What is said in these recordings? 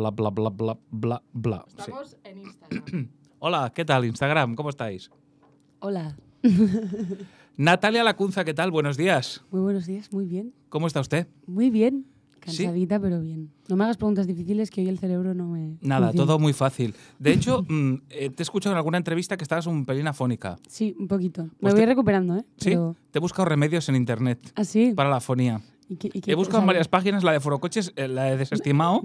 bla, bla, bla, bla, bla, bla. Estamos en Instagram. Hola, ¿qué tal Instagram? ¿Cómo estáis? Hola. Natalia Lacunza, ¿qué tal? Buenos días. Muy buenos días, muy bien. ¿Cómo está usted? Muy bien. Cansadita, pero bien. No me hagas preguntas difíciles que hoy el cerebro no me. Nada, todo muy fácil. De hecho, mm, eh, te he escuchado en alguna entrevista que estabas un pelín afónica. Sí, un poquito. me pues voy recuperando, ¿eh? Sí. Te he buscado remedios en internet. así ¿Ah, Para la afonía. He buscado en varias páginas, la de Forocoches eh, la he desestimado,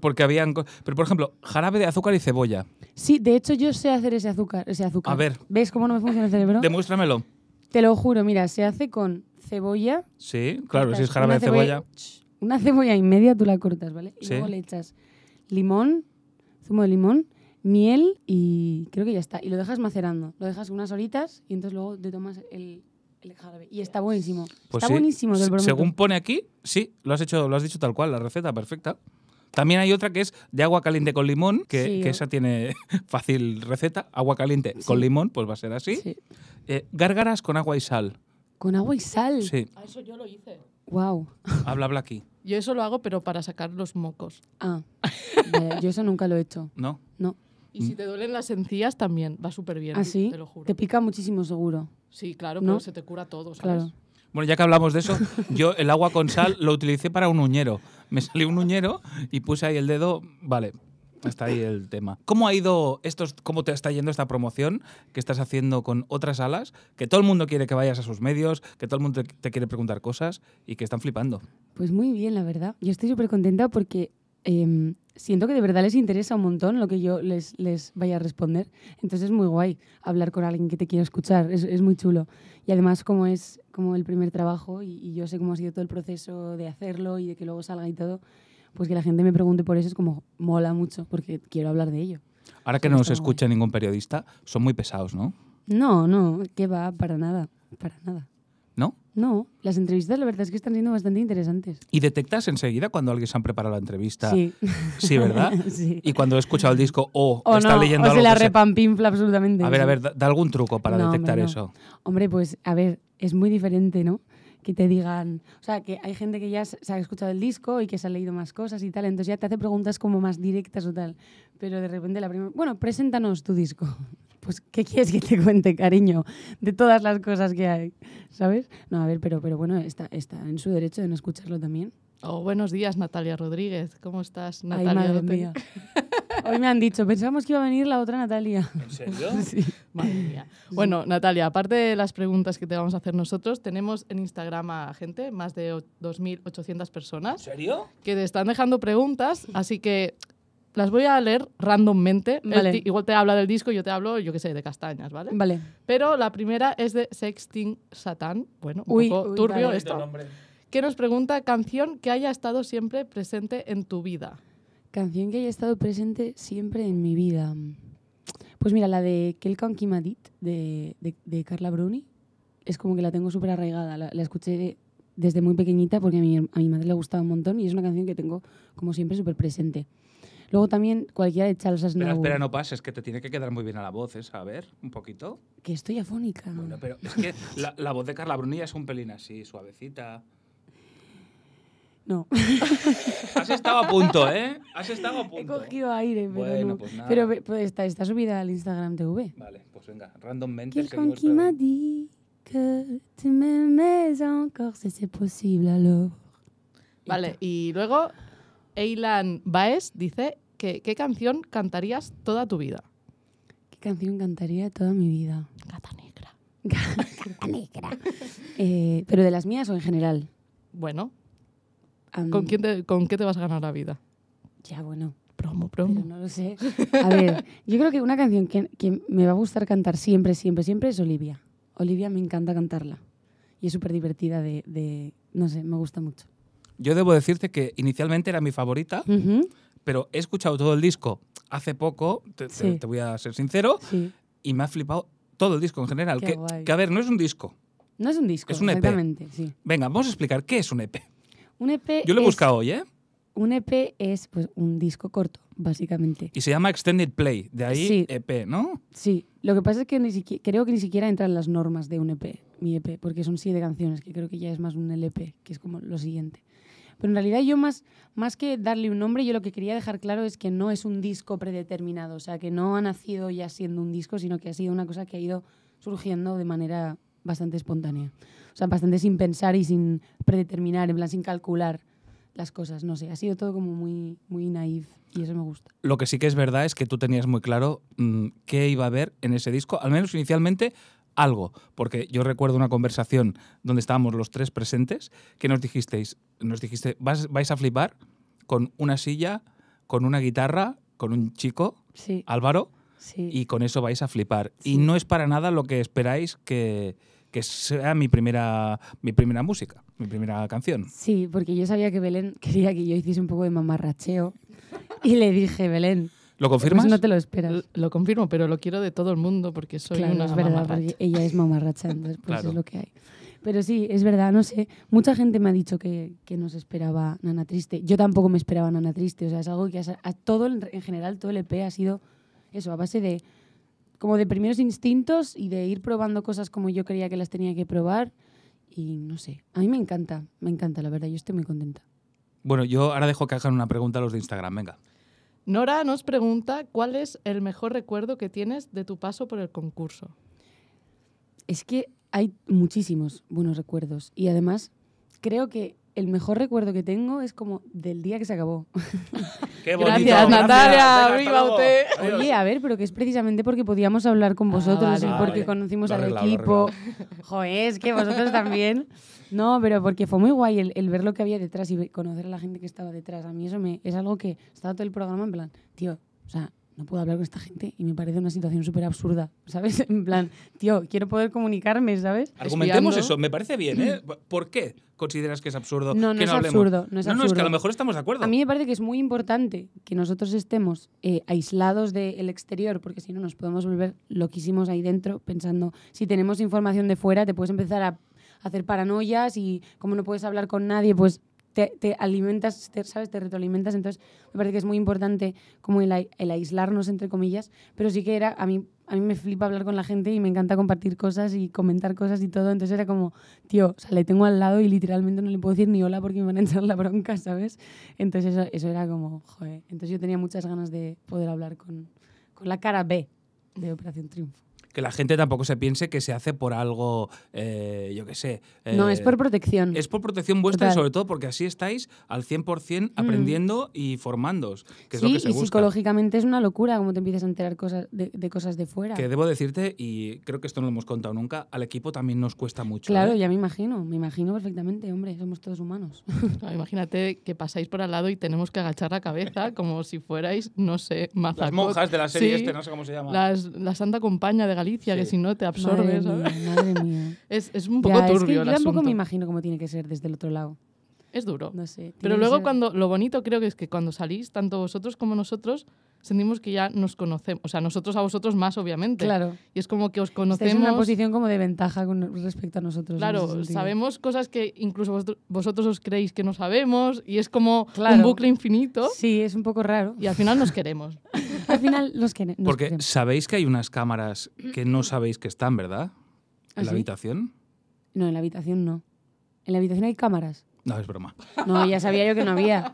porque habían... Pero, por ejemplo, jarabe de azúcar y cebolla. Sí, de hecho yo sé hacer ese azúcar. Ese azúcar. A ver. ¿Ves cómo no me funciona el cerebro? Demuéstramelo. Te lo juro, mira, se hace con cebolla. Sí, claro, si es jarabe de cebolla. Una cebolla y media tú la cortas, ¿vale? Y luego le echas limón, zumo de limón, miel y creo que ya está. Y lo dejas macerando. Lo dejas unas horitas y entonces luego te tomas el y está buenísimo. Pues está buenísimo, Según pone aquí, sí, lo has, hecho, lo has dicho tal cual, la receta perfecta. También hay otra que es de agua caliente con limón, que, que esa tiene fácil receta. Agua caliente con limón, pues va a ser así. Eh, gárgaras con agua y sal. ¿Con agua y sal? Sí. Ah, eso yo lo hice. Wow. Habla, habla aquí. Yo eso lo hago, pero para sacar los mocos. Ah, yo eso nunca lo he hecho. ¿No? No. Y si te duelen las encías también, va súper bien. así ¿Ah, Te lo juro. Te pica muchísimo, seguro. Sí, claro, se te cura todo, ¿sabes? Bueno, ya que hablamos de eso, yo el agua con sal lo utilicé para un uñero. Me salió un uñero y puse ahí el dedo, vale, está ahí el tema. ¿Cómo ha ido esto cómo te está yendo esta promoción que estás haciendo con otras alas? Que todo el mundo quiere que vayas a sus medios, que todo el mundo te quiere preguntar cosas y que están flipando. Pues muy bien, la verdad. Yo estoy súper contenta porque em, siento que de verdad les interesa un montón lo que yo les, les vaya a responder. Entonces es muy guay hablar con alguien que te quiera escuchar, es, es, muy chulo. Y además como es como el primer trabajo y, yo sé cómo ha sido todo el proceso de hacerlo y de que luego salga y todo, pues que la gente me pregunte por eso es como mola mucho porque quiero hablar de ello. Ahora que no nos escucha ningún periodista, son muy pesados, ¿no? No, no, que va, para nada, para nada. ¿No? No, las entrevistas la verdad es que están siendo bastante interesantes. ¿Y detectas enseguida cuando alguien se ha preparado la entrevista? Sí. ¿verdad? sí. Y cuando he escuchado el disco oh, o, está leyendo o algo se la repampinfla absolutamente. A ver, a ver, da, algún truco para detectar eso. Hombre, pues a ver, es muy diferente, ¿no? Que te digan, o sea, que hay gente que ya se ha escuchado el disco y que se ha leído más cosas y tal, entonces ya te hace preguntas como más directas o tal, pero de repente la primera, bueno, preséntanos tu disco pues, ¿qué quieres que te cuente, cariño? De todas las cosas que hay, ¿sabes? No, a ver, pero, pero bueno, está, está en su derecho de no escucharlo también. Oh, buenos días, Natalia Rodríguez. ¿Cómo estás, Natalia? Ay, madre Hoy me han dicho, pensamos que iba a venir la otra Natalia. ¿En serio? sí. Madre mía. Bueno, Natalia, aparte de las preguntas que te vamos a hacer nosotros, tenemos en Instagram a gente, más de 2.800 personas. ¿En serio? Que te están dejando preguntas, así que las voy a leer randommente. Igual te habla del disco, yo te hablo, yo qué sé, de castañas, ¿vale? Vale. Pero la primera es de Sexting Satán. Bueno, un poco turbio esto. Que nos pregunta canción que haya estado siempre presente en tu vida. Canción que haya estado presente siempre en mi vida. Pues mira, la de Kelkan Kimadit de, de, Carla Bruni es como que la tengo súper arraigada. La, escuché desde muy pequeñita porque a mi, a madre le gustaba un montón y es una canción que tengo como siempre súper presente. Luego también cualquiera de Charles Aznavour. Pero espera, no pases, que te tiene que quedar muy bien a la voz ¿eh? A ver, un poquito. Que estoy afónica. Bueno, pero es que la, voz de Carla Brunilla es un pelín así, suavecita. No. Has estado a punto, ¿eh? Has estado a punto. He cogido aire, pero bueno, pues nada. Pero, está, subida al Instagram TV. Vale, pues venga, randommente. Quelqu'un me ha dicho que me m'aimais encore, si es posible alors. Vale, y luego Eilan Baez dice que ¿qué canción cantarías toda tu vida? ¿Qué canción cantaría toda mi vida? Gata negra. Gata negra. Eh, ¿Pero de las mías o en general? Bueno. ¿Con, quién ¿Con qué te vas a ganar la vida? Ya, bueno. Promo, promo. no lo sé. A ver, yo creo que una canción que, me va a gustar cantar siempre, siempre, siempre es Olivia. Olivia me encanta cantarla. Y es súper divertida de, no sé, me gusta mucho. Yo debo decirte que inicialmente era mi favorita, pero he escuchado todo el disco hace poco, te, voy a ser sincero, y me ha flipado todo el disco en general. Que, que, a ver, no es un disco. No es un disco, es un EP. Venga, vamos a explicar qué es un EP. Un EP Yo lo he buscado hoy, ¿eh? Un EP es pues, un disco corto, básicamente. Y se llama Extended Play, de ahí EP, ¿no? Sí, lo que pasa es que ni siquiera, creo que ni siquiera entran las normas de un EP, mi EP, porque son siete canciones, que creo que ya es más un LP, que es como lo siguiente. Pero en realidad yo más, más que darle un nombre, yo lo que quería dejar claro es que no es un disco predeterminado, o sea, que no ha nacido ya siendo un disco, sino que ha sido una cosa que ha ido surgiendo de manera bastante espontánea. O sea, bastante sin pensar y sin predeterminar, en plan sin calcular las cosas, no sé, ha sido todo como muy, muy naif y eso me gusta. Lo que sí que es verdad es que tú tenías muy claro mm, qué iba a haber en ese disco, al menos inicialmente, algo, porque yo recuerdo una conversación donde estábamos los tres presentes, que nos dijisteis, nos dijiste, vais a flipar con una silla, con una guitarra, con un chico, Álvaro, y con eso vais a flipar. Y no es para nada lo que esperáis que, sea mi primera, mi primera música, mi primera canción. Sí, porque yo sabía que Belén quería que yo hiciese un poco de mamarracheo y le dije, Belén, ¿Lo pues confirmas? no te lo esperas. Lo confirmo, pero lo quiero de todo el mundo porque soy claro, una es verdad, Ella es mamarracha, entonces pues es lo que hay. Pero sí, es verdad, no sé. Mucha gente me ha dicho que, que nos esperaba Nana Triste. Yo tampoco me esperaba Nana Triste. O sea, es algo que a, todo, en general, todo el EP ha sido eso, a base de como de primeros instintos y de ir probando cosas como yo creía que las tenía que probar. Y no sé, a mí me encanta, me encanta, la verdad, yo estoy muy contenta. Bueno, yo ahora dejo que hagan una pregunta a los de Instagram, venga. Nora nos pregunta cuál es el mejor recuerdo que tienes de tu paso por el concurso. Es que hay muchísimos buenos recuerdos y además creo que el mejor recuerdo que tengo es como del día que se acabó. Qué bonito. Gracias, Natalia. viva usted. Oye, a ver, pero que es precisamente porque podíamos hablar con ah, vosotros y porque conocimos al equipo. Joder, es que vosotros también. No, pero porque fue muy guay el, ver lo que había detrás y conocer a la gente que estaba detrás. A mí eso me, es algo que estaba todo el programa en plan, tío, o sea, no puedo hablar con esta gente y me parece una situación súper absurda, ¿sabes? En plan, tío, quiero poder comunicarme, ¿sabes? Argumentemos eso, me parece bien, ¿eh? Mm. ¿Por qué consideras que es absurdo? No, no, es absurdo, no es absurdo. es que a lo mejor estamos de acuerdo. A mí me parece que es muy importante que nosotros estemos eh, aislados del exterior, porque si no nos podemos volver loquísimos ahí dentro pensando, si tenemos información de fuera, te puedes empezar a hacer paranoias y como no puedes hablar con nadie, pues te, alimentas, te, ¿sabes? Te retroalimentas. Entonces, me parece que es muy importante como el, aislarnos, entre comillas. Pero sí que era, a mí, a mí me flipa hablar con la gente y me encanta compartir cosas y comentar cosas y todo. Entonces era como, tío, o sea, le tengo al lado y literalmente no le puedo decir ni hola porque me van a echar la bronca, ¿sabes? Entonces eso, era como, joder. Entonces yo tenía muchas ganas de poder hablar con la cara B de Operación Triunfo que la gente tampoco se piense que se hace por algo, eh, yo qué sé. no, es por eh, protección. Es por protección vuestra y sobre todo porque así estáis al 100% mm. aprendiendo y formándoos. Que es lo que se y psicológicamente es una locura como te empiezas a enterar cosas de, cosas de fuera. Que debo decirte, y creo que esto no lo hemos contado nunca, al equipo también nos cuesta mucho. Claro, ¿eh? ya me imagino, me imagino perfectamente, hombre, somos todos humanos. imagínate que pasáis por al lado y tenemos que agachar la cabeza como si fuerais, no sé, mazacos. Las monjas de la serie este, no sé cómo se llama. Las, la Santa Compañía de que si no te absorbes... Madre mía, Es, es, un poco turbio. Es yo tampoco me imagino cómo tiene que ser desde el otro lado. Es duro. No sé. Pero luego cuando lo bonito creo que es que cuando salís, tanto vosotros como nosotros, sentimos que ya nos conocemos. O sea, nosotros a vosotros más, obviamente. Claro. Y es como que os conocemos. Es una posición como de ventaja con respecto a nosotros. Claro, sabemos cosas que incluso vosotros os creéis que no sabemos y es como un bucle infinito. Sí, es un poco raro. Y al final nos queremos. Al final los que... Porque sabéis que hay unas cámaras que no mm. sabéis que están, ¿verdad? ¿En ¿Ah, la habitación? No, en la habitación no. En la habitación hay cámaras. No, es broma. No, ya sabía yo que no había.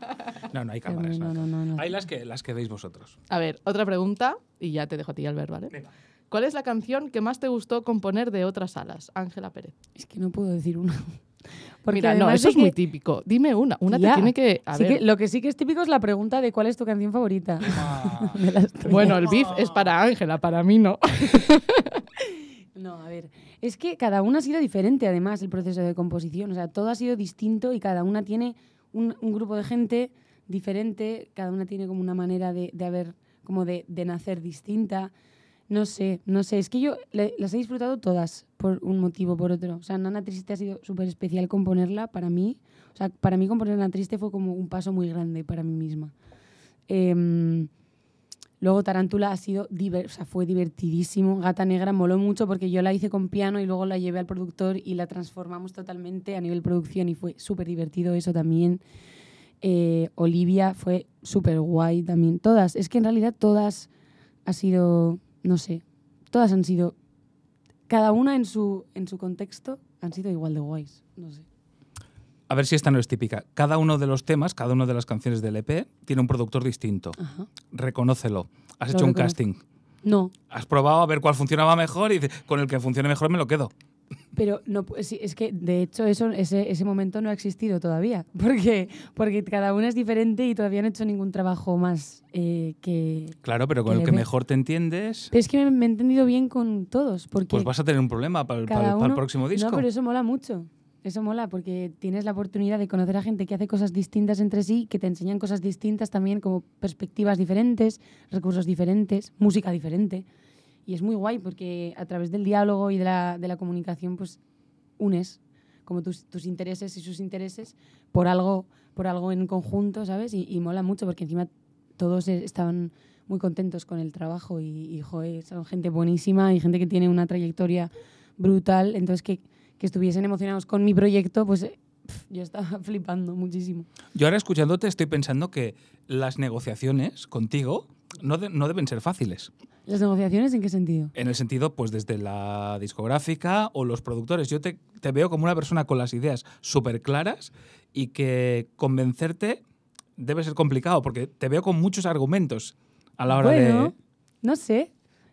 No, no hay cámaras. No, no, no, hay las que, las que veis vosotros. A ver, otra pregunta y ya te dejo a ti, ver, ¿vale? ¿Cuál es la canción que más te gustó componer de otras alas? Ángela Pérez? Es que no puedo decir una. Mira, no, eso es muy típico. Dime una, una te tiene que, Lo que sí que es típico es la pregunta de cuál es tu canción favorita. Ah. bueno, el beef es para Ángela, para mí no. no, a ver. Es que cada una ha sido diferente, además, el proceso de composición. O sea, todo ha sido distinto y cada una tiene un, grupo de gente diferente, cada una tiene como una manera de, haber, como de nacer distinta. No sé, no sé. Es que yo las he disfrutado todas por un motivo, por otro. O sea, Nana Triste ha sido súper especial componerla para mí. O sea, para mí componer Nana Triste fue como un paso muy grande para mí misma. Em, luego Tarántula ha sido diversa fue divertidísimo. Gata Negra moló mucho porque yo la hice con piano y luego la llevé al productor y la transformamos totalmente a nivel producción y fue súper divertido eso también. Eh, Olivia fue súper guay también. Todas, es que en realidad todas ha sido no sé, todas han sido, cada una en su, en su contexto, han sido igual de guays, no sé. A ver si esta no es típica. Cada uno de los temas, cada una de las canciones del EP tiene un productor distinto. Reconócelo. Has hecho un casting. No. Has probado a ver cuál funcionaba mejor y con el que funcione mejor me lo quedo. Pero no, es que de hecho ese, momento no ha existido todavía, porque, cada uno es diferente y todavía no he hecho ningún trabajo más eh, que... Claro, pero con el que mejor te entiendes... es que me, he entendido bien con todos, porque... Pues vas a tener un problema para el próximo disco. No, pero eso mola mucho. Eso mola porque tienes la oportunidad de conocer a gente que hace cosas distintas entre sí, que te enseñan cosas distintas también, como perspectivas diferentes, recursos diferentes, música diferente. Y es muy guay porque a través del diálogo y de la, de la comunicación, pues unes como tus, tus, intereses y sus intereses por algo, por algo en conjunto, ¿sabes? Y, y, mola mucho porque encima todos e, estaban muy contentos con el trabajo y, y son gente buenísima y gente que tiene una trayectoria brutal. Entonces, que, que estuviesen emocionados con mi proyecto, pues eh, yo estaba flipando muchísimo. Yo ahora escuchándote estoy pensando que las negociaciones contigo no, deben ser fáciles. ¿Las negociaciones en qué sentido? En el sentido, pues desde la discográfica o los productores. Yo te, veo como una persona con las ideas súper claras y que convencerte debe ser complicado porque te veo con muchos argumentos a la hora de... No sé,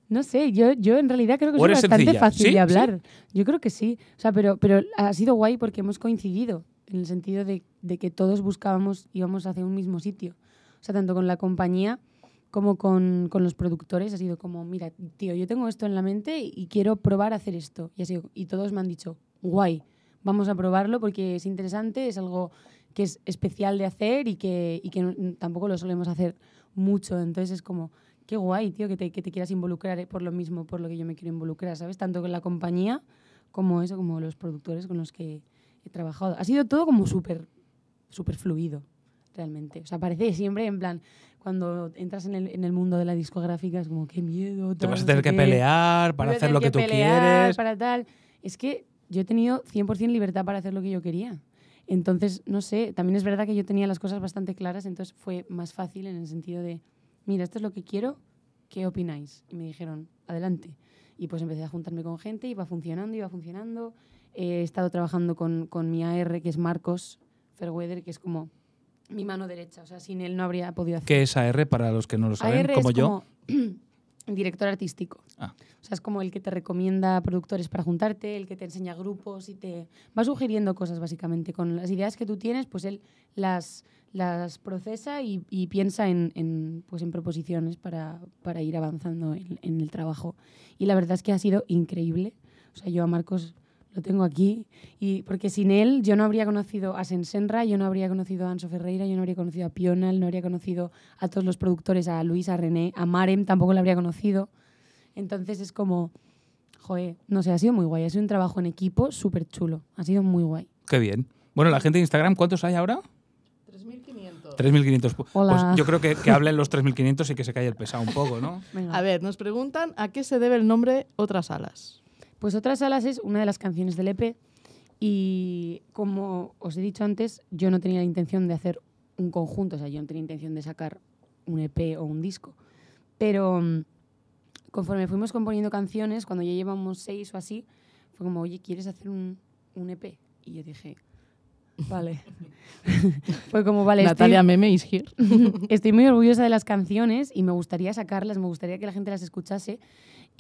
no sé, yo, yo en realidad creo que es bastante fácil de hablar. Yo creo que sí. O sea, pero, pero ha sido guay porque hemos coincidido en el sentido de, de, que todos buscábamos, íbamos hacia un mismo sitio. O sea, tanto con la compañía como con, con, los productores, ha sido como, mira, tío, yo tengo esto en la mente y quiero probar a hacer esto. Y, ha y todos me han dicho, guay, vamos a probarlo porque es interesante, es algo que es especial de hacer y que, y que tampoco lo solemos hacer mucho. Entonces es como, qué guay, tío, que te, que te quieras involucrar eh, por lo mismo, por lo que yo me quiero involucrar, ¿sabes? Tanto con la compañía como eso, como los productores con los que he trabajado. Ha sido todo como súper, súper fluido realmente. O sea, parece siempre en plan, cuando entras en el, en el mundo de la discográfica es como, qué miedo. te vas a tener que pelear para hacer lo que, tú quieres. Para tal. Es que yo he tenido 100% libertad para hacer lo que yo quería. Entonces, no sé, también es verdad que yo tenía las cosas bastante claras, entonces fue más fácil en el sentido de, mira, esto es lo que quiero, ¿qué opináis? Y me dijeron, adelante. Y pues empecé a juntarme con gente, y va funcionando, iba funcionando. he estado trabajando con, con mi AR, que es Marcos Ferweder que es como mi mano derecha. O sea, sin él no habría podido hacer. ¿Qué es AR para los que no lo saben, AR como yo? Como director artístico. Ah. O sea, es como el que te recomienda productores para juntarte, el que te enseña grupos y te va sugiriendo cosas básicamente. Con las ideas que tú tienes, pues él las, las procesa y, piensa en, pues en proposiciones para, ir avanzando en, en el trabajo. Y la verdad es que ha sido increíble. O sea, yo a Marcos lo tengo aquí, y porque sin él yo no habría conocido a Sensenra, yo no habría conocido a Anso Ferreira, yo no habría conocido a Pional, no habría conocido a todos los productores, a Luis, a René, a Marem, tampoco lo habría conocido. Entonces es como, joder, no sé, ha sido muy guay, ha sido un trabajo en equipo súper chulo, ha sido muy guay. Qué bien. Bueno, la gente de Instagram, ¿cuántos hay ahora? 3.500. 3.500. Pues, pues yo creo que, que hablen los 3.500 y que se cae el pesado un poco, ¿no? A ver, nos preguntan a qué se debe el nombre Otras Alas. Pues Otras Alas es una de las canciones del EP y como os he dicho antes, yo no tenía la intención de hacer un conjunto, o sea, yo no tenía intención de sacar un EP o un disco, pero mm, conforme fuimos componiendo canciones, cuando ya llevamos seis o así, fue como, oye, ¿quieres hacer un, un EP? Y yo dije, vale. fue como, vale. Natalia Meme is here. estoy muy orgullosa de las canciones y me gustaría sacarlas, me gustaría que la gente las escuchase.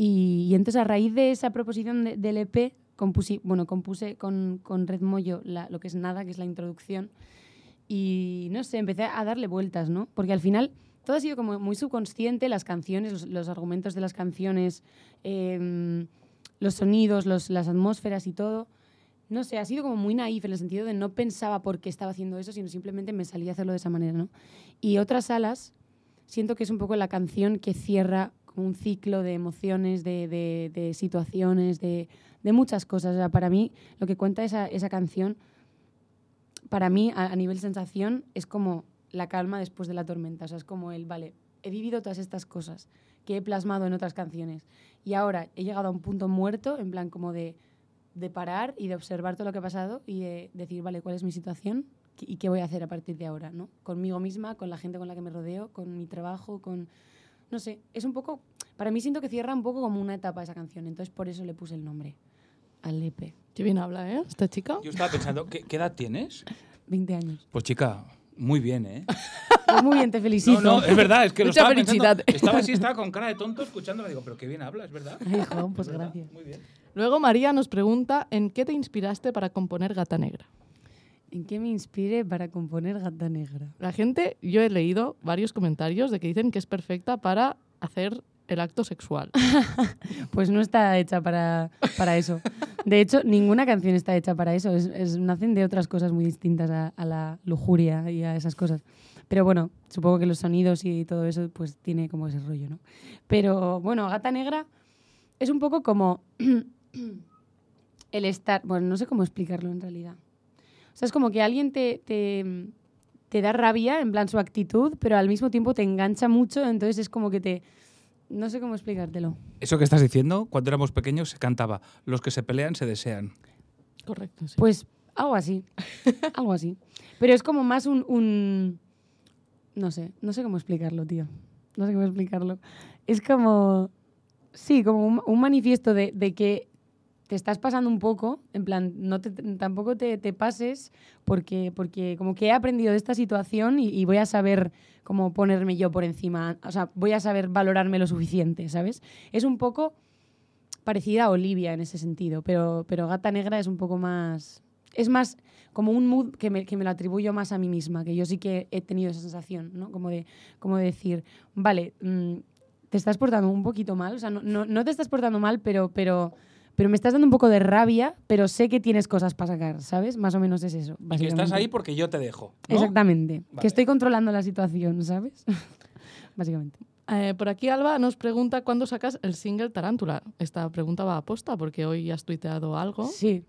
Y, entonces a raíz de esa proposición del EP, compuse, bueno, compuse con, Red Mollo lo que es Nada, que es la introducción. Y no sé, empecé a darle vueltas, ¿no? Porque al final todo ha sido como muy subconsciente, las canciones, los, argumentos de las canciones, em, los sonidos, las atmósferas y todo. No sé, ha sido como muy naif en el sentido de no pensaba por qué estaba haciendo eso, sino simplemente me salía a hacerlo de esa manera, ¿no? Y otras alas, siento que es un poco la canción que cierra un ciclo de emociones, de, situaciones, de, muchas cosas. para mí, lo que cuenta esa, esa canción, para mí, a, nivel sensación, es como la calma después de la tormenta. O sea, es como el, vale, he vivido todas estas cosas que he plasmado en otras canciones. Y ahora he llegado a un punto muerto, en plan como de, parar y de observar todo lo que ha pasado y de decir, vale, ¿cuál es mi situación? ¿Y qué voy a hacer a partir de ahora? ¿no? Conmigo misma, con la gente con la que me rodeo, con mi trabajo, con no sé, es un poco, para mí siento que cierra un poco como una etapa esa canción, entonces por eso le puse el nombre Alepe. Qué bien habla, ¿eh? Esta chica. Yo estaba pensando, ¿qué, edad tienes? 20 años. Pues chica, muy bien, ¿eh? Pues muy bien, te felicito. No, no, es verdad, es que lo estaba pensando, Estaba así, estaba con cara de tonto escuchándola, Digo, pero qué bien habla, es verdad. Ay, pues gracias. Muy bien. Luego María nos pregunta, ¿en qué te inspiraste para componer Gata Negra? ¿En qué me inspire para componer Gata Negra? La gente, yo he leído varios comentarios de que dicen que es perfecta para hacer el acto sexual. pues no está hecha para, para eso. De hecho, ninguna canción está hecha para eso. Es, nacen de otras cosas muy distintas a, a, la lujuria y a esas cosas. Pero bueno, supongo que los sonidos y todo eso pues tiene como ese rollo, ¿no? Pero bueno, Gata Negra es un poco como el estar... Bueno, no sé cómo explicarlo en realidad. O sea, es como que alguien te, te, da rabia, en plan su actitud, pero al mismo tiempo te engancha mucho, entonces es como que te... No sé cómo explicártelo. Eso que estás diciendo, cuando éramos pequeños se cantaba, los que se pelean se desean. Correcto, sí. Pues algo así, algo así. Pero es como más un, No sé, no sé cómo explicarlo, tío. No sé cómo explicarlo. Es como... Sí, como un, manifiesto de, de que te estás pasando un poco, en plan, no tampoco te, pases porque, porque como que he aprendido de esta situación y, voy a saber cómo ponerme yo por encima, o sea, voy a saber valorarme lo suficiente, ¿sabes? Es un poco parecida a Olivia en ese sentido, pero, pero Gata Negra es un poco más... Es más como un mood que me, que me lo atribuyo más a mí misma, que yo sí que he tenido esa sensación, ¿no? Como de, como decir, vale, mm, te estás portando un poquito mal, o sea, no, te estás portando mal, pero... pero pero me estás dando un poco de rabia, pero sé que tienes cosas para sacar, ¿sabes? Más o menos es eso. Y que estás ahí porque yo te dejo. Exactamente. Que estoy controlando la situación, ¿sabes? básicamente. Eh, por aquí Alba nos pregunta cuándo sacas el single Tarántula. Esta pregunta va a posta porque hoy has tuiteado algo. Sí.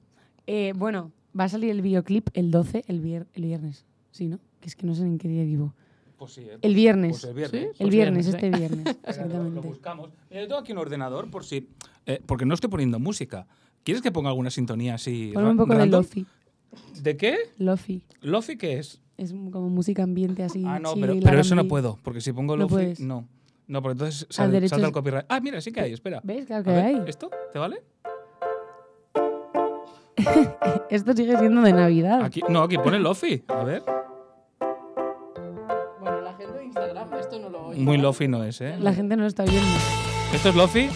Eh, bueno, va a salir el videoclip el 12, el, viernes. Sí, ¿no? Que es que no sé en qué día vivo. Pues sí, eh, el pues, viernes. Pues el viernes. el pues viernes, este viernes. Exactamente. Lo, buscamos. tengo aquí un ordenador por si eh, porque no estoy poniendo música. ¿Quieres que ponga alguna sintonía así? Ponme un poco de lofi. ¿De qué? Lofi. ¿Lofi qué es? Es como música ambiente así. Ah, no, pero, eso no puedo, porque si pongo lofi, no, no. No, entonces salta el copyright. Ah, mira, sí que hay, espera. ¿Ves? Claro que hay. ¿Esto? ¿Te vale? Esto sigue siendo de Navidad. Aquí, no, aquí pone Lofi. A ver. Bueno, la gente de Instagram esto no lo oye. Muy ¿eh? Lofi no es, ¿eh? La gente no lo está viendo. ¿Esto es Lofi?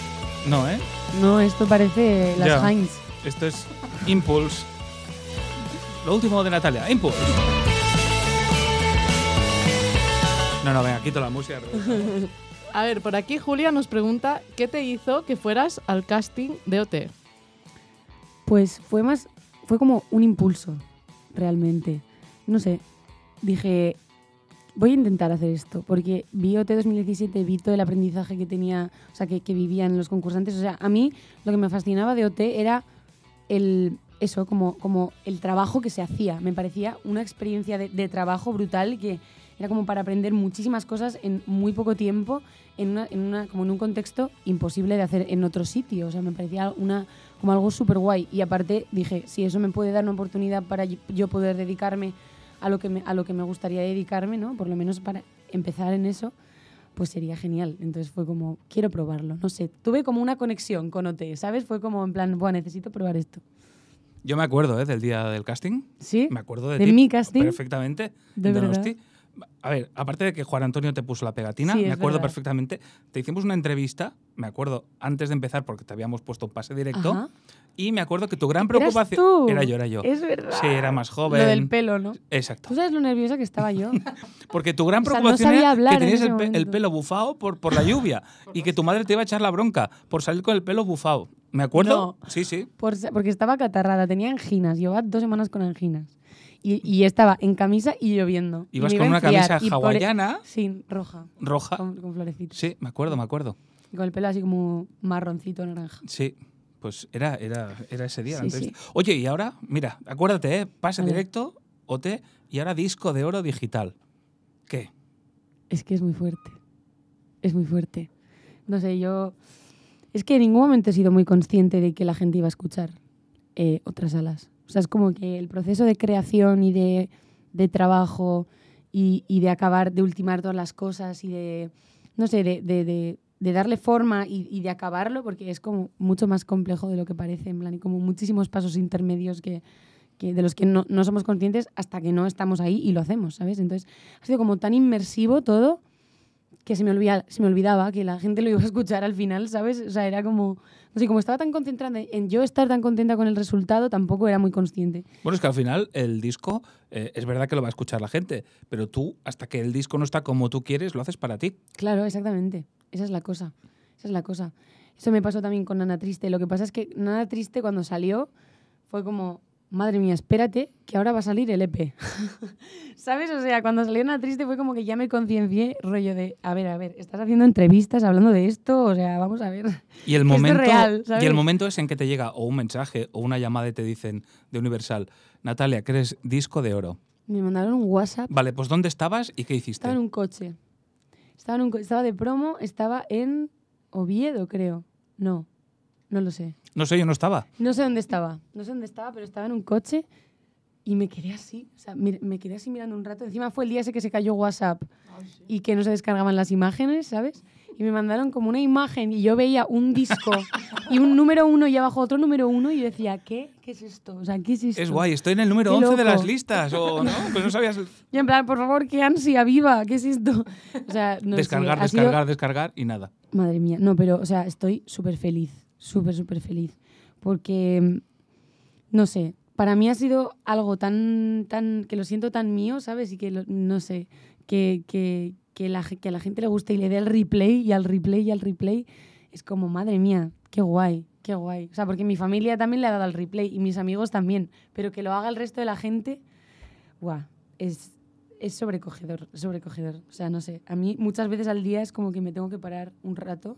No, ¿eh? No, esto parece las Heinz. Esto es Impulse. Lo último de Natalia, Impulse. No, no, venga, quito la música. A ver, por aquí Julia nos pregunta, ¿qué te hizo que fueras al casting de OT? Pues fue más, fue como un impulso, realmente. No sé, dije, voy a intentar hacer esto, porque vi OT 2017, vi todo el aprendizaje que tenía, o sea, que, que vivían los concursantes. O sea, a mí lo que me fascinaba de OT era el eso, como, como el trabajo que se hacía. Me parecía una experiencia de, trabajo brutal que era como para aprender muchísimas cosas en muy poco tiempo, en, una, en una, como en un contexto imposible de hacer en otro sitio. O sea, me parecía una, como algo súper guay. Y aparte dije, si eso me puede dar una oportunidad para yo poder dedicarme a lo que me, a lo que me gustaría dedicarme, ¿no? Por lo menos para empezar en eso, pues sería genial. Entonces fue como, quiero probarlo, no sé. Tuve como una conexión con OT, ¿sabes? Fue como en plan, bueno, necesito probar esto. Yo me acuerdo ¿eh? del día del casting. Sí. Me acuerdo de, ¿De mi casting. Perfectamente. De A ver, aparte de que Juan Antonio te puso la pegatina, me acuerdo perfectamente. Te hicimos una entrevista, me acuerdo, antes de empezar, porque te habíamos puesto un pase directo. Y me acuerdo que tu gran preocupación. Tú? Era yo, era yo. Es verdad. Sí, era más joven. Lo del pelo, ¿no? Exacto. ¿Tú sabes lo nerviosa que estaba yo? Porque tu gran preocupación era que tenías el, pelo bufado por, por la lluvia y que tu madre te iba a echar la bronca por salir con el pelo bufado. ¿Me acuerdo? sí, sí. porque estaba catarrada, tenía anginas. Llevaba dos semanas con anginas. Y, y, estaba en camisa y lloviendo. Ibas con una camisa e-, hawaiana. sí, roja. Roja. Con, florecitos. Sí, me acuerdo, me acuerdo. Y con el pelo así como marroncito naranja. Sí pues era, era, ese día. Oye, y ahora, mira, acuérdate, ¿eh? pase directo, OT, y ahora disco de oro digital. ¿Qué? Es que es muy fuerte. Es muy fuerte. No sé, yo... Es que en ningún momento he sido muy consciente de que la gente iba a escuchar eh, otras alas O sea, es como que el proceso de creación y de, trabajo y, de acabar, de ultimar todas las cosas y de, no sé, de de darle forma y, de acabarlo, porque es como mucho más complejo de lo que parece, en plan, y como muchísimos pasos intermedios que, que de los que no, no, somos conscientes hasta que no estamos ahí y lo hacemos, ¿sabes? Entonces, ha sido como tan inmersivo todo que se me, olvida, se me olvidaba que la gente lo iba a escuchar al final, ¿sabes? O sea, era como, no sé, como estaba tan concentrada en yo estar tan contenta con el resultado, tampoco era muy consciente. Bueno, es que al final el disco, eh, es verdad que lo va a escuchar la gente, pero tú, hasta que el disco no está como tú quieres, lo haces para ti. Claro, exactamente. Esa es la cosa. Esa es la cosa. Eso me pasó también con Nana Triste. Lo que pasa es que Nana Triste cuando salió fue como, madre mía, espérate, que ahora va a salir el EP. ¿Sabes? O sea, cuando salió Nana Triste fue como que ya me conciencié rollo de, a ver, a ver, estás haciendo entrevistas hablando de esto, o sea, vamos a ver. Y el momento, es Y el momento es en que te llega o un mensaje o una llamada y te dicen de Universal, Natalia, crees eres disco de oro. Me mandaron un WhatsApp. Vale, pues ¿dónde estabas y qué hiciste? Estaba en un coche. Estaba, en un, estaba de promo, estaba en Oviedo, creo. No, no lo sé. No sé, yo no estaba. No sé dónde estaba. No sé dónde estaba, pero estaba en un coche y me quedé así. O sea, me, quedé así mirando un rato. Encima fue el día ese que se cayó WhatsApp y que no se descargaban las imágenes, ¿sabes? y me mandaron como una imagen y yo veía un disco y un número uno y abajo otro número uno y yo decía, ¿qué? ¿Qué es esto? O sea, ¿qué es esto? Es guay, estoy en el número 11 de las listas, o no, pues no sabías... Y en plan, por favor, qué ansia, viva, ¿qué es esto? O sea, descargar, descargar, descargar y nada. Madre mía, no, pero, o sea, estoy súper feliz, súper, súper feliz, porque, no sé, para mí ha sido algo tan, tan, que lo siento tan mío, ¿sabes? Y que, no sé, que, que, la, la gente le guste y le dé el replay y al replay y al replay, es como, madre mía, qué guay, qué guay. O sea, porque mi familia también le ha dado el replay y mis amigos también, pero que lo haga el resto de la gente, guau, es, es sobrecogedor, sobrecogedor. O sea, no sé, a mí muchas veces al día es como que me tengo que parar un rato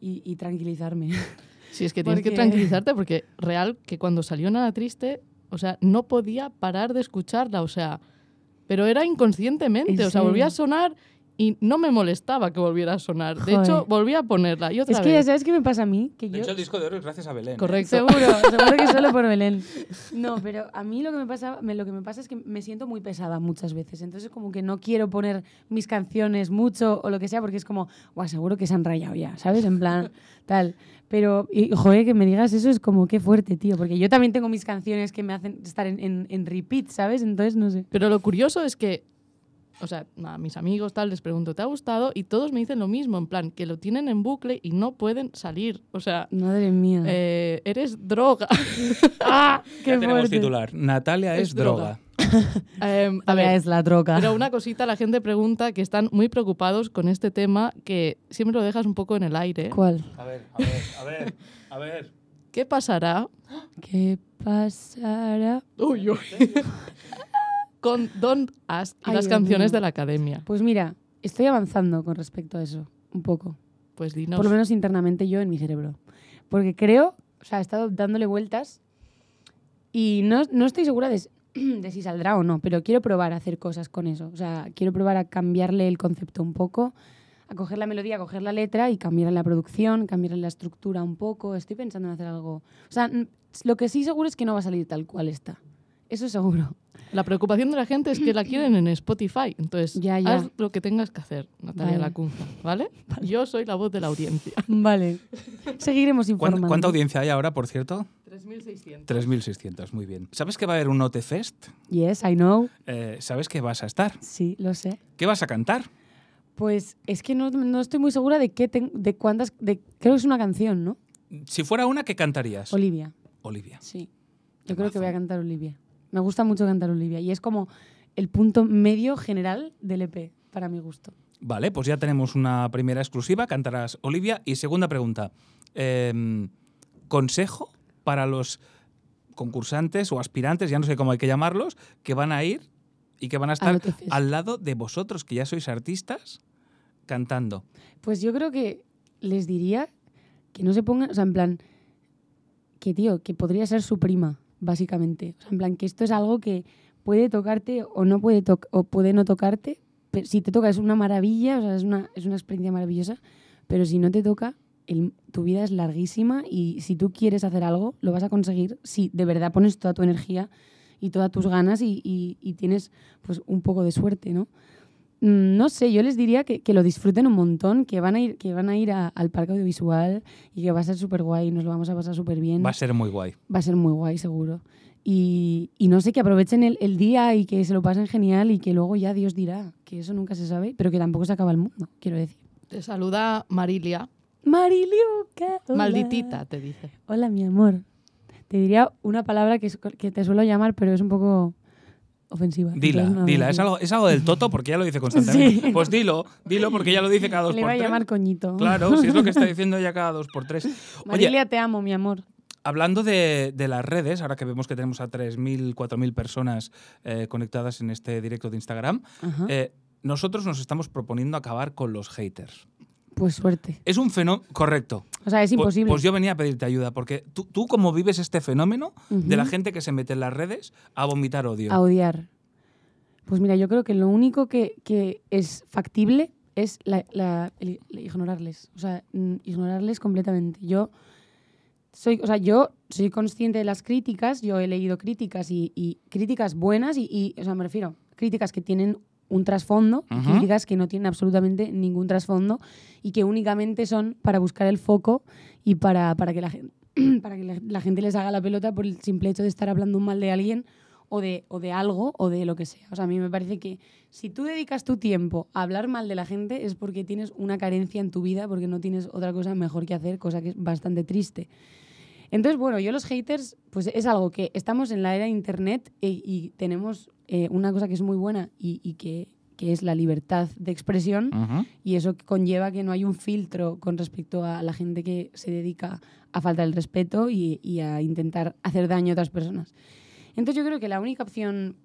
y, tranquilizarme. Sí, es que tienes que tranquilizarte porque real que cuando salió Nada Triste, o sea, no podía parar de escucharla, o sea, pero era inconscientemente, o sea, volvía a sonar y no me molestaba que volviera a sonar. De hecho, volví a ponerla. otra es que ya sabes qué me pasa a mí. Que yo... hecho, el disco de oro es gracias a Belén. ¿eh? Correcto. Seguro, seguro que solo por Belén. No, pero a mí lo que, me pasa, lo que me pasa es que me siento muy pesada muchas veces. Entonces, como que no quiero poner mis canciones mucho o lo que sea, porque es como, guau, seguro que se han rayado ya, ¿sabes? En plan, tal. Pero, y, joder, que me digas eso es como qué fuerte, tío. Porque yo también tengo mis canciones que me hacen estar en, en, en, repeat, ¿sabes? Entonces, no sé. Pero lo curioso es que o sea, a mis amigos tal les pregunto, ¿te ha gustado? Y todos me dicen lo mismo, en plan, que lo tienen en bucle y no pueden salir. O sea, madre mía. Eh, eres droga. Ah, ¡Qué ya titular. Natalia es, droga. Eh, a ver, es la droga. Pero una cosita, la gente pregunta que están muy preocupados con este tema que siempre lo dejas un poco en el aire. ¿Cuál? A ver, a ver, a ver, a ver. ¿Qué pasará? ¿Qué pasará? Uy, uy. Don't Ask y las canciones de la academia. Pues mira, estoy avanzando con respecto a eso, un poco. Pues Por lo menos internamente yo en mi cerebro. Porque creo, o sea, he estado dándole vueltas y no, no estoy segura de, si saldrá o no, pero quiero probar a hacer cosas con eso. O sea, quiero probar a cambiarle el concepto un poco, a coger la melodía, a coger la letra y cambiar la producción, cambiar la estructura un poco. Estoy pensando en hacer algo. O sea, lo que sí seguro es que no va a salir tal cual está. Eso seguro. La preocupación de la gente es que la quieren en Spotify. Entonces, ya, haz lo que tengas que hacer, Natalia vale. ¿vale? Yo soy la voz de la audiencia. Vale. Seguiremos informando. ¿Cuánta, audiencia hay ahora, por cierto? 3.600. 3.600, muy bien. ¿Sabes que va a haber un OT Fest? Yes, I know. Eh, ¿Sabes que vas a estar? Sí, lo sé. ¿Qué vas a cantar? Pues es que no, estoy muy segura de qué de cuántas. De, creo que es una canción, ¿no? Si fuera una, ¿qué cantarías? Olivia. Olivia. Sí. Yo creo que voy a cantar Olivia. Me gusta mucho cantar Olivia y es como el punto medio general del EP, para mi gusto. Vale, pues ya tenemos una primera exclusiva, cantarás Olivia. Y segunda pregunta, em, ¿consejo para los concursantes o aspirantes, ya no sé cómo hay que llamarlos, que van a ir y que van a estar al lado de vosotros, que ya sois artistas, cantando? Pues yo creo que les diría que no se pongan, o sea, en plan, que tío, que podría ser su prima básicamente. O sea, en plan, que esto es algo que puede tocarte o no puede, to o puede no tocarte. si te toca es una maravilla, o es una, experiencia maravillosa, pero si no te toca, tu vida es larguísima y si tú quieres hacer algo, lo vas a conseguir si de verdad pones toda tu energía y todas tus ganas y, tienes pues un poco de suerte, ¿no? Mm, no sé, yo les diría que, lo disfruten un montón, que van a ir, que van a ir al parque audiovisual y que va a ser súper guay, nos lo vamos a pasar súper bien. Va a ser muy guay. Va a ser muy guay, seguro. Y, no sé, que aprovechen el, día y que se lo pasen genial y que luego ya Dios dirá, que eso nunca se sabe, pero que tampoco se acaba el mundo, quiero decir. Te saluda Marilia. Mariliuca. Malditita, te dice. Hola, mi amor. Te diría una palabra que, que te suelo llamar, pero es un poco ofensiva. Dila, dila. Es algo, del Toto porque ya lo dice constantemente. Pues dilo, dilo porque ya lo dice cada dos por tres. Le va a llamar coñito. Claro, si es lo que está diciendo ya cada dos por tres. Marilia, te amo, mi amor. Hablando de, las redes, ahora que vemos que tenemos a 3.000, 4.000 personas eh, conectadas en este directo de Instagram, eh, nosotros nos estamos proponiendo acabar con los haters. Pues suerte. Es un fenómeno, correcto. O sea, es pues, imposible. Pues, yo venía a pedirte ayuda, porque tú, tú como vives este fenómeno de la gente que se mete en las redes a vomitar odio. A odiar. Pues mira, yo creo que lo único que, es factible es la, ignorarles. O sea, ignorarles completamente. Yo soy, o sea, yo soy consciente de las críticas, yo he leído críticas y, críticas buenas y, y, o sea, me refiero, críticas que tienen un trasfondo, que no tienen absolutamente ningún trasfondo y que únicamente son para buscar el foco y para, que, la, gente, para que la, gente les haga la pelota por el simple hecho de estar hablando mal de alguien o de, o de algo o de lo que sea. O sea, a mí me parece que si tú dedicas tu tiempo a hablar mal de la gente es porque tienes una carencia en tu vida, porque no tienes otra cosa mejor que hacer, cosa que es bastante triste. Entonces, bueno, yo los haters, pues es algo que estamos en la era de Internet y tenemos eh, una cosa que es muy buena y, que, es la libertad de expresión, y eso conlleva que no hay un filtro con respecto a la gente que se dedica a faltar el respeto y, a intentar hacer daño a otras personas. Entonces yo creo que la única opción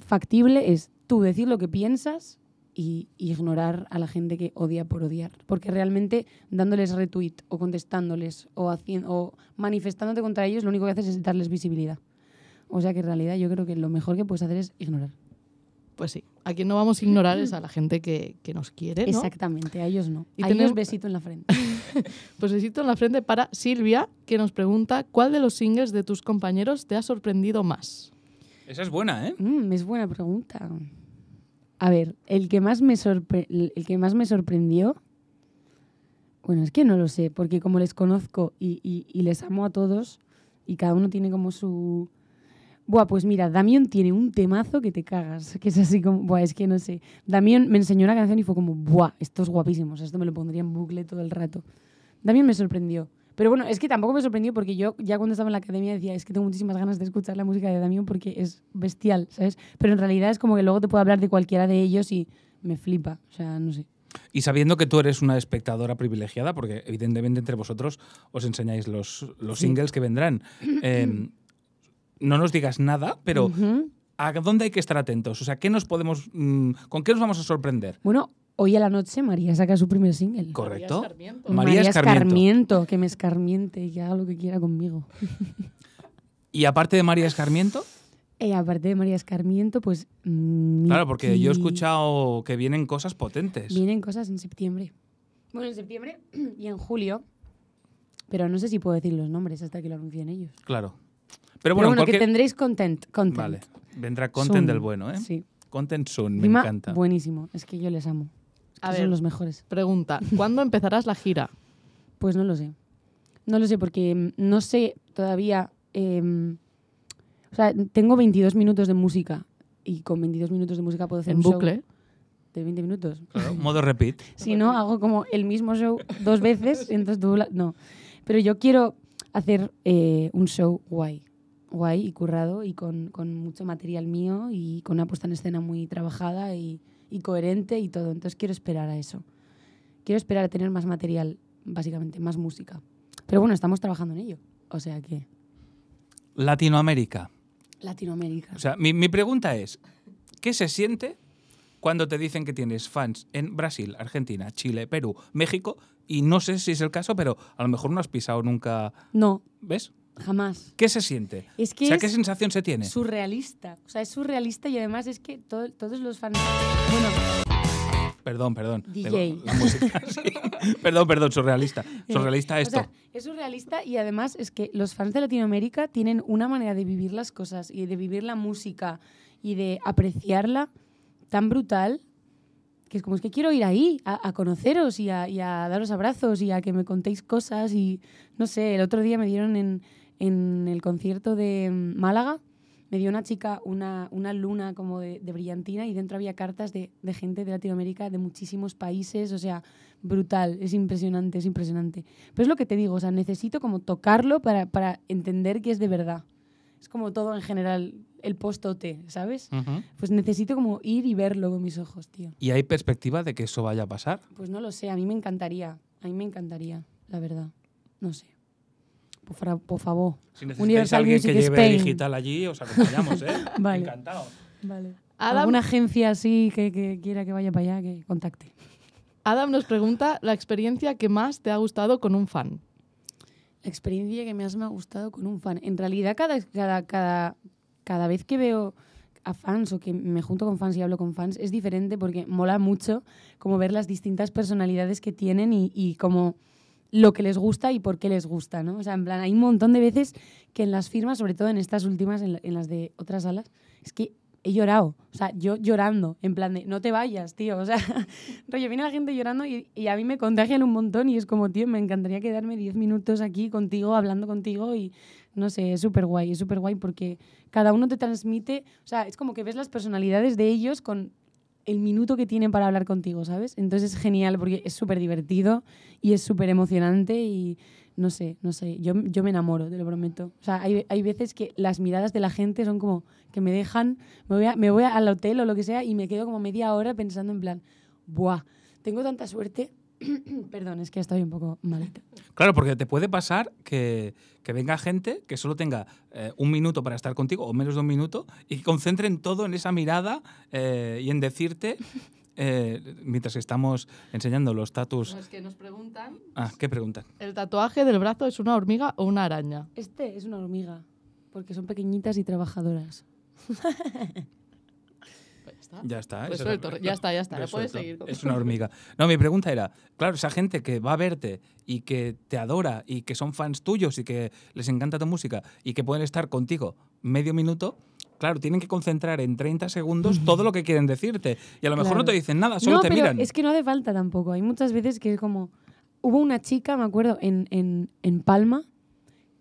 factible es tú decir lo que piensas y ignorar a la gente que odia por odiar. Porque realmente dándoles retweet o contestándoles o, o manifestándote contra ellos, lo único que haces es darles visibilidad. O sea que en realidad yo creo que lo mejor que puedes hacer es ignorar. Pues sí, a quien no vamos a ignorar es a la gente que, nos quiere. Exactamente, a ellos no. Y a ellos besito en la frente. pues besito en la frente para Silvia, que nos pregunta cuál de los singles de tus compañeros te ha sorprendido más. Esa es buena, ¿eh? Mm, es buena pregunta. A ver, el que, más me el que más me sorprendió, bueno, es que no lo sé, porque como les conozco y les amo a todos y cada uno tiene como su, Buah, pues mira, Damien tiene un temazo que te cagas, que es así como, buah, es que no sé. Damien me enseñó una canción y fue como, buah, esto es guapísimo, esto me lo pondría en bucle todo el rato. Damien me sorprendió. Pero bueno, es que tampoco me sorprendió porque yo ya cuando estaba en la academia decía, es que tengo muchísimas ganas de escuchar la música de Damien porque es bestial, ¿sabes? Pero en realidad es como que luego te puedo hablar de cualquiera de ellos y me flipa, o sea, no sé. Y sabiendo que tú eres una espectadora privilegiada, porque evidentemente entre vosotros os enseñáis los, los singles que vendrán, eh, no nos digas nada, pero ¿a dónde hay que estar atentos? O sea, ¿qué nos podemos, mm, ¿con qué nos vamos a sorprender? Bueno, hoy a la noche María saca su primer single. Correcto. María Escarmiento. María Escarmiento, que me escarmiente y haga lo que quiera conmigo. ¿Y aparte de María Escarmiento? Eh, aparte de María Escarmiento, pues... Mm, claro, porque yo he escuchado que vienen cosas potentes. Vienen cosas en septiembre. Bueno, en septiembre y en julio. Pero no sé si puedo decir los nombres hasta que lo anuncien ellos. Claro. Pero bueno, que tendréis content, content. Vale, vendrá content del bueno, ¿eh? Content soon, me encanta. Buenísimo, es que yo les amo. son los mejores. Pregunta, ¿cuándo empezarás la gira? Pues no lo sé. No lo sé porque mm, no sé todavía... Em, o sea, tengo 22 minutos de música y con 22 minutos de música puedo hacer ¿En un bucle? de 20 minutos. Claro, modo repeat. si no, hago como el mismo show dos veces, entonces No. Pero yo quiero hacer eh, un show guay guay y currado y con, con, mucho material mío y con una puesta en escena muy trabajada y, y, coherente y todo. Entonces quiero esperar a eso. Quiero esperar a tener más material, básicamente, más música. Pero bueno, estamos trabajando en ello. O sea que... Latinoamérica. Latinoamérica. O sea, mi, mi pregunta es, ¿qué se siente cuando te dicen que tienes fans en Brasil, Argentina, Chile, Perú, México? Y no sé si es el caso, pero a lo mejor no has pisado nunca... No. ¿Ves? Jamás. ¿Qué se siente? ¿qué sensación se tiene? Surrealista. O sea, es surrealista y además es que todos los fans. Perdón, perdón. DJ. Perdón, perdón, surrealista. Eh, surrealista esto. es surrealista y además es que los fans de Latinoamérica tienen una manera de vivir las cosas y de vivir la música y de apreciarla tan brutal que es como es que quiero ir ahí a, conoceros y a, y a daros abrazos y a que me contéis cosas y no sé, el otro día me dieron en, en el concierto de mm, Málaga, me dio una chica una, una luna como de, brillantina y dentro había cartas de, de, gente de Latinoamérica, de muchísimos países, o sea, brutal, es impresionante, es impresionante. Pero es lo que te digo, o sea, necesito como tocarlo para, para entender que es de verdad. Es como todo en general, el postote, ¿sabes? Pues necesito como ir y verlo con mis ojos, tío. ¿Y hay perspectiva de que eso vaya a pasar? Pues no lo sé, a mí me encantaría, a mí me encantaría, la verdad, no sé por, favor. Si necesitáis Universal alguien que lleve digital allí, os acompañamos, ¿eh? Encantado. Vale. ¿Alguna agencia así que, quiera que vaya para allá, que contacte? Adam nos pregunta la experiencia que más te ha gustado con un fan. La experiencia que más me ha gustado con un fan. En realidad, cada, cada, cada, cada vez que veo a fans o que me junto con fans y hablo con fans es diferente porque mola mucho como ver las distintas personalidades que tienen y, como lo que les gusta y por qué les gusta, ¿no? O sea, en plan, hay un montón de veces que en las firmas, sobre todo en estas últimas, en, las de otras salas, es que he llorado, o sea, yo llorando, en plan de, no te vayas, tío, o sea, rollo, viene la gente llorando y, y, a mí me contagian un montón y es como, tío, me encantaría quedarme 10 minutos aquí contigo, hablando contigo y, no sé, es súper guay, es súper guay porque cada uno te transmite, o sea, es como que ves las personalidades de ellos con el minuto que tienen para hablar contigo, ¿sabes? Entonces es genial porque es súper divertido y es súper emocionante y no sé, no sé, yo, me enamoro, te lo prometo. O sea, hay, veces que las miradas de la gente son como que me dejan, me voy, a, me voy al hotel o lo que sea y me quedo como media hora pensando en plan, ¡buah! Tengo tanta suerte Perdón, es que estoy un poco malita. Claro, porque te puede pasar que, venga gente que solo tenga eh, un minuto para estar contigo, o menos de un minuto, y que concentren todo en esa mirada eh, y en decirte eh, mientras estamos enseñando los tatus. nos preguntan. Ah, ¿qué preguntan? ¿El tatuaje del brazo es una hormiga o una araña? Este es una hormiga, porque son pequeñitas y trabajadoras. Pues ya está. ya está, ya está. Pues puedes seguir. Es una hormiga. No, mi pregunta era, claro, esa gente que va a verte y que te adora y que son fans tuyos y que les encanta tu música y que pueden estar contigo medio minuto, claro, tienen que concentrar en 30 segundos todo lo que quieren decirte. Y a lo mejor no te dicen nada, solo te miran. Es que no hace falta tampoco. Hay muchas veces que es como. Hubo una chica, me acuerdo, en, en Palma,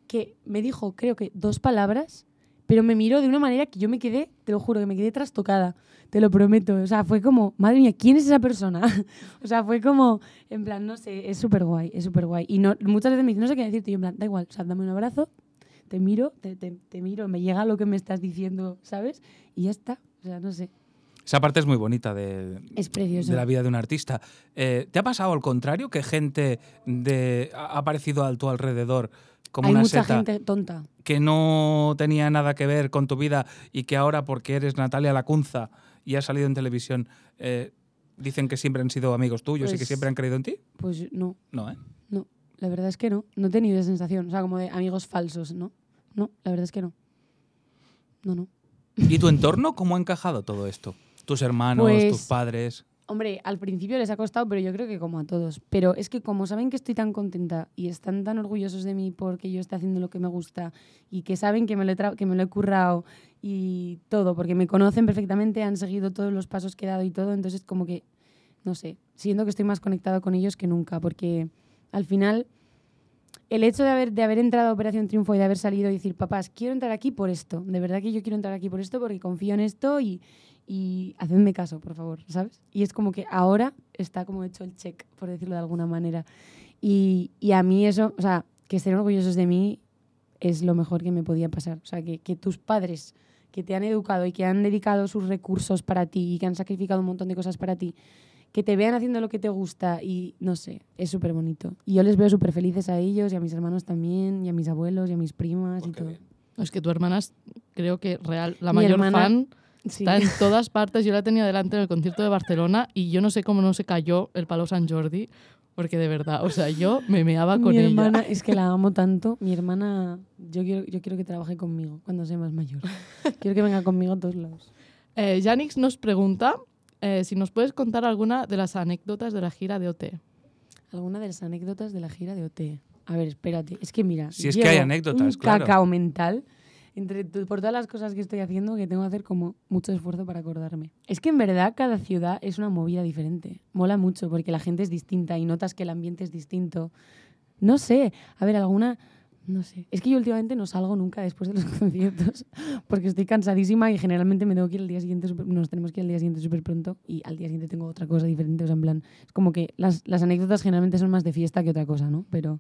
que me dijo, creo que dos palabras pero me miró de una manera que yo me quedé, te lo juro, que me quedé trastocada, te lo prometo. O sea, fue como, madre mía, ¿quién es esa persona? o sea, fue como, en plan, no sé, es súper guay, es súper guay. Y muchas veces me dicen, no sé qué decirte, yo en plan, da igual, o sea, dame un abrazo, te miro, te, te, miro, me llega lo que me estás diciendo, ¿sabes? Y ya está, o sea, no sé. Esa parte es muy bonita de, es de la vida de un artista. Eh, ¿Te ha pasado al contrario que gente de, ha aparecido a tu alrededor como Hay mucha gente tonta. que no tenía nada que ver con tu vida y que ahora porque eres Natalia Lacunza y has salido en televisión eh, dicen que siempre han sido amigos tuyos y que pues siempre han creído en ti? Pues no. No, ¿eh? No, la verdad es que no. No he tenido esa sensación, o sea, como de amigos falsos, ¿no? No, la verdad es que no. No, no. ¿Y tu entorno cómo ha encajado todo esto? ¿Tus hermanos, tus pues padres? Hombre, al principio les ha costado, pero yo creo que como a todos. Pero es que como saben que estoy tan contenta y están tan orgullosos de mí porque yo estoy haciendo lo que me gusta y que saben que me lo he, que me currado y todo, porque me conocen perfectamente, han seguido todos los pasos que he dado y todo, entonces como que, no sé, siento que estoy más conectada con ellos que nunca, porque al final el hecho de haber, de haber entrado a Operación Triunfo y de haber salido y decir, papás, quiero entrar aquí por esto, de verdad que yo quiero entrar aquí por esto porque confío en esto y, y caso, por favor, ¿sabes? Y es como que ahora está como hecho el check, por decirlo de alguna manera. Y, a mí eso, o sea, que estén orgullosos de mí es lo mejor que me podía pasar. O sea, que, que tus padres que te han educado y que han dedicado sus recursos para ti y que han sacrificado un montón de cosas para ti, que te vean haciendo lo que te gusta y no sé, es súper bonito. Y yo les veo súper felices a ellos y a mis hermanos también, y a mis abuelos y a mis primas y todo. Es que tu hermana es, creo que real, la mayor fan. Está en todas partes. Yo la tenía delante en el concierto de Barcelona y yo no sé cómo no se cayó el palo San Jordi, porque de verdad, o sea, yo me meaba con Mi hermana, es que la amo tanto. Mi hermana, yo quiero, yo quiero que trabaje conmigo cuando sea más mayor. Quiero que venga conmigo a todos lados. Eh, nos pregunta eh, si nos puedes contar alguna de las anécdotas de la gira de OT. ¿Alguna de las anécdotas de la gira de OT? A ver, espérate. Es que mira. Si es que hay anécdotas, un cacao mental. Entre, por todas las cosas que estoy haciendo, que tengo que hacer como mucho esfuerzo para acordarme. Es que en verdad cada ciudad es una movida diferente. Mola mucho porque la gente es distinta y notas que el ambiente es distinto. No sé, a ver, alguna no sé. Es que yo últimamente no salgo nunca después de los conciertos porque estoy cansadísima y generalmente me tengo que ir al día siguiente, nos tenemos que ir al día siguiente súper pronto y al día siguiente tengo otra cosa diferente. O sea, en plan, es como que las, anécdotas generalmente son más de fiesta que otra cosa, ¿no? Pero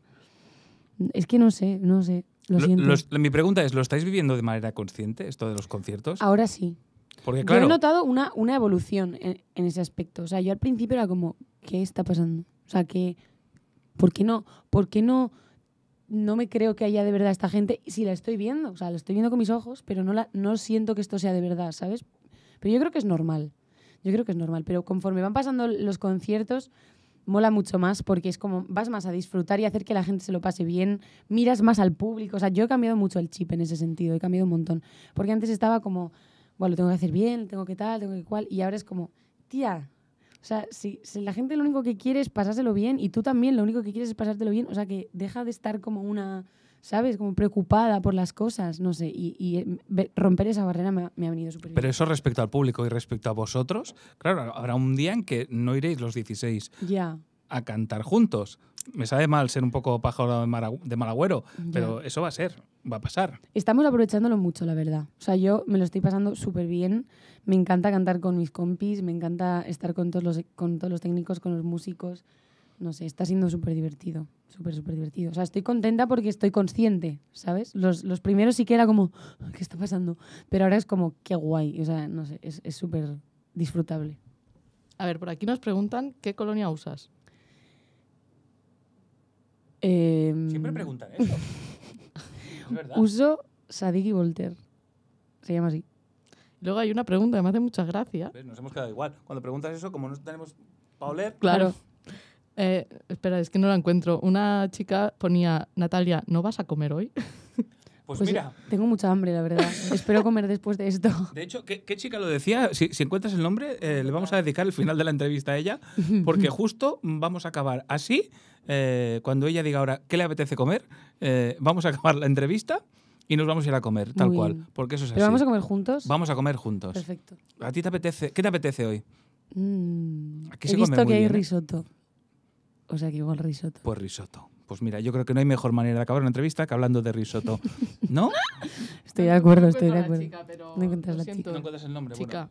es que no sé, no sé. Lo siento. mi pregunta es, ¿lo estáis viviendo de manera consciente esto de los conciertos? Ahora sí. Porque, he notado una, una evolución en, ese aspecto. O sea, yo al principio era como, ¿qué está pasando? O sea, que, ¿por qué no? ¿Por qué no? no me creo que haya de verdad esta gente, si la estoy viendo, o sea, la estoy viendo con mis ojos, pero no, la, no siento que esto sea de verdad, ¿sabes? Pero yo creo que es normal, yo creo que es normal, pero conforme van pasando los conciertos, mola mucho más porque es como vas más a disfrutar y hacer que la gente se lo pase bien, miras más al público, o sea, yo he cambiado mucho el chip en ese sentido, he cambiado un montón, porque antes estaba como, bueno, lo tengo que hacer bien, tengo que tal, tengo que cual, y ahora es como, tía, o sea, si, la gente lo único que quiere es pasárselo bien y tú también lo único que quieres es pasártelo bien, o sea, que deja de estar como una, ¿sabes? Como preocupada por las cosas, no sé, y, eh, romper esa barrera me ha, venido súper bien. Pero eso respecto al público y respecto a vosotros, claro, habrá un día en que no iréis los 16 a cantar juntos me sabe mal ser un poco pájaro de, Malagüero, pero eso va a ser, va a pasar. Estamos aprovechándolo mucho, la verdad. O sea, yo me lo estoy pasando súper bien. Me encanta cantar con mis compis, me encanta estar con todos los, con todos los técnicos, con los músicos. No sé, está siendo súper divertido, súper, súper divertido. O sea, estoy contenta porque estoy consciente, ¿sabes? Los, los, primeros sí que era como, ¿qué está pasando? Pero ahora es como, qué guay. O sea, no sé, es súper disfrutable. A ver, por aquí nos preguntan, ¿qué colonia usas? Siempre em, preguntan eso. es Uso Sadiki Voltaire. Se llama así. Luego hay una pregunta que me hace mucha gracia. Pues nos hemos quedado igual. Cuando preguntas eso, como no tenemos pa' oler. Claro. Eh, espera, es que no la encuentro. Una chica ponía, Natalia, ¿no vas a comer hoy? Pues, pues, mira. Tengo mucha hambre, la verdad. Espero comer después de esto. De hecho, ¿qué, chica lo decía? Si, encuentras el nombre, eh, le vamos a dedicar el final de la entrevista a ella, porque justo vamos a acabar así. Eh, cuando ella diga ahora qué le apetece comer, eh, vamos a acabar la entrevista y nos vamos a ir a comer, tal cual. Porque eso es vamos a comer juntos? Vamos a comer juntos. Perfecto. ¿A ti te apetece? ¿Qué te apetece hoy? Mm, he visto que hay risotto. O sea que igual risotto. Pues risotto. Pues mira, yo creo que no hay mejor manera de acabar una entrevista que hablando de risotto, ¿no? estoy de acuerdo, estoy de acuerdo. Chica, no encuentras la chica. No encuentras el nombre, Bueno.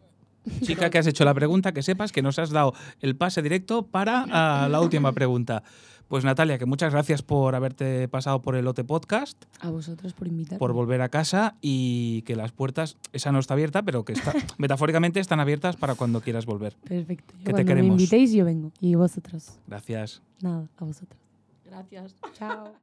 Chica que has hecho la pregunta, que sepas que nos has dado el pase directo para ah, la última pregunta. Pues Natalia, que muchas gracias por haberte pasado por el Ote Podcast. A vosotros por invitar. Por volver a casa y que las puertas, esa no está abierta, pero que está, metafóricamente están abiertas para cuando quieras volver. Perfecto. Yo que te Me invitéis, yo vengo. Y vosotros. Gracias. Nada, a vosotros. Gracias. Chao.